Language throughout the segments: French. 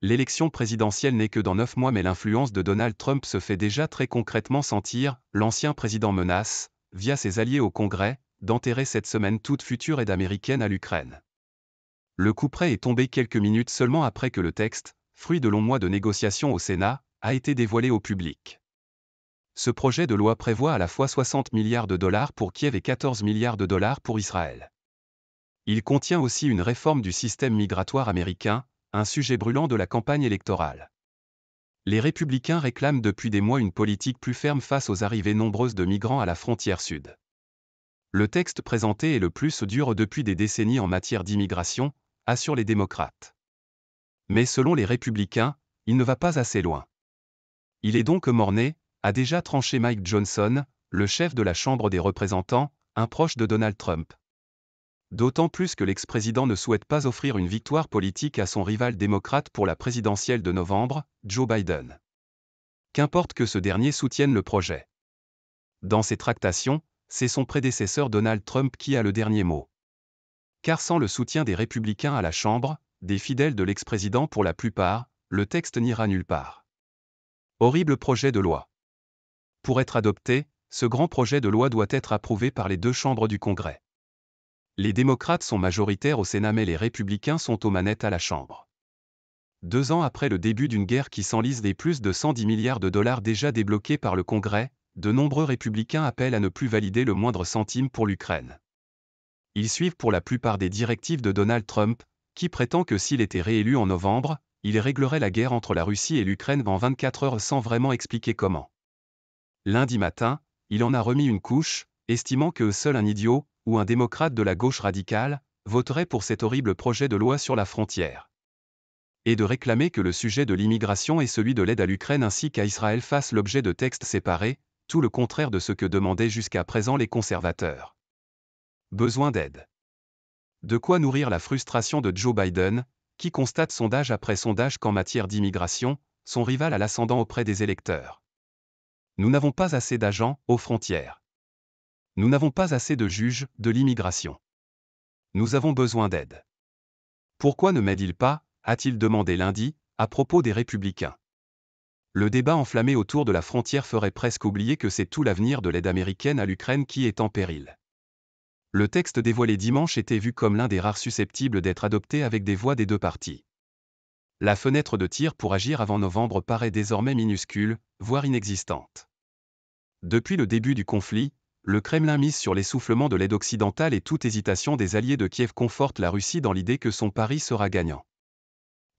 L'élection présidentielle n'est que dans neuf mois mais l'influence de Donald Trump se fait déjà très concrètement sentir, l'ancien président menace, via ses alliés au Congrès, d'enterrer cette semaine toute future aide américaine à l'Ukraine. Le coup près est tombé quelques minutes seulement après que le texte, fruit de longs mois de négociations au Sénat, a été dévoilé au public. Ce projet de loi prévoit à la fois 60 milliards de dollars pour Kiev et 14 milliards de dollars pour Israël. Il contient aussi une réforme du système migratoire américain, un sujet brûlant de la campagne électorale. Les républicains réclament depuis des mois une politique plus ferme face aux arrivées nombreuses de migrants à la frontière sud. Le texte présenté est le plus dur depuis des décennies en matière d'immigration, assurent les démocrates. Mais selon les républicains, il ne va pas assez loin. Il est donc morné, a déjà tranché Mike Johnson, le chef de la Chambre des représentants, un proche de Donald Trump d'autant plus que l'ex-président ne souhaite pas offrir une victoire politique à son rival démocrate pour la présidentielle de novembre, Joe Biden. Qu'importe que ce dernier soutienne le projet. Dans ces tractations, c'est son prédécesseur Donald Trump qui a le dernier mot. Car sans le soutien des républicains à la Chambre, des fidèles de l'ex-président pour la plupart, le texte n'ira nulle part. Horrible projet de loi. Pour être adopté, ce grand projet de loi doit être approuvé par les deux chambres du Congrès. Les démocrates sont majoritaires au Sénat mais les républicains sont aux manettes à la Chambre. Deux ans après le début d'une guerre qui s'enlise des plus de 110 milliards de dollars déjà débloqués par le Congrès, de nombreux républicains appellent à ne plus valider le moindre centime pour l'Ukraine. Ils suivent pour la plupart des directives de Donald Trump, qui prétend que s'il était réélu en novembre, il réglerait la guerre entre la Russie et l'Ukraine en 24 heures sans vraiment expliquer comment. Lundi matin, il en a remis une couche, estimant que seul un idiot, ou un démocrate de la gauche radicale, voterait pour cet horrible projet de loi sur la frontière. Et de réclamer que le sujet de l'immigration et celui de l'aide à l'Ukraine ainsi qu'à Israël fassent l'objet de textes séparés, tout le contraire de ce que demandaient jusqu'à présent les conservateurs. Besoin d'aide. De quoi nourrir la frustration de Joe Biden, qui constate sondage après sondage qu'en matière d'immigration, son rival a l'ascendant auprès des électeurs. Nous n'avons pas assez d'agents aux frontières. Nous n'avons pas assez de juges de l'immigration. Nous avons besoin d'aide. Pourquoi ne m'aide-il pas a-t-il demandé lundi, à propos des républicains. Le débat enflammé autour de la frontière ferait presque oublier que c'est tout l'avenir de l'aide américaine à l'Ukraine qui est en péril. Le texte dévoilé dimanche était vu comme l'un des rares susceptibles d'être adopté avec des voix des deux parties. La fenêtre de tir pour agir avant novembre paraît désormais minuscule, voire inexistante. Depuis le début du conflit, le Kremlin mise sur l'essoufflement de l'aide occidentale et toute hésitation des alliés de Kiev conforte la Russie dans l'idée que son pari sera gagnant.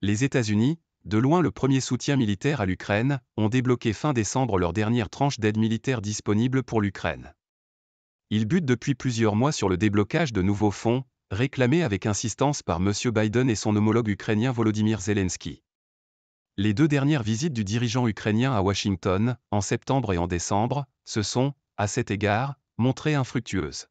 Les États-Unis, de loin le premier soutien militaire à l'Ukraine, ont débloqué fin décembre leur dernière tranche d'aide militaire disponible pour l'Ukraine. Ils butent depuis plusieurs mois sur le déblocage de nouveaux fonds, réclamés avec insistance par M. Biden et son homologue ukrainien Volodymyr Zelensky. Les deux dernières visites du dirigeant ukrainien à Washington, en septembre et en décembre, se sont, à cet égard, montrée infructueuse.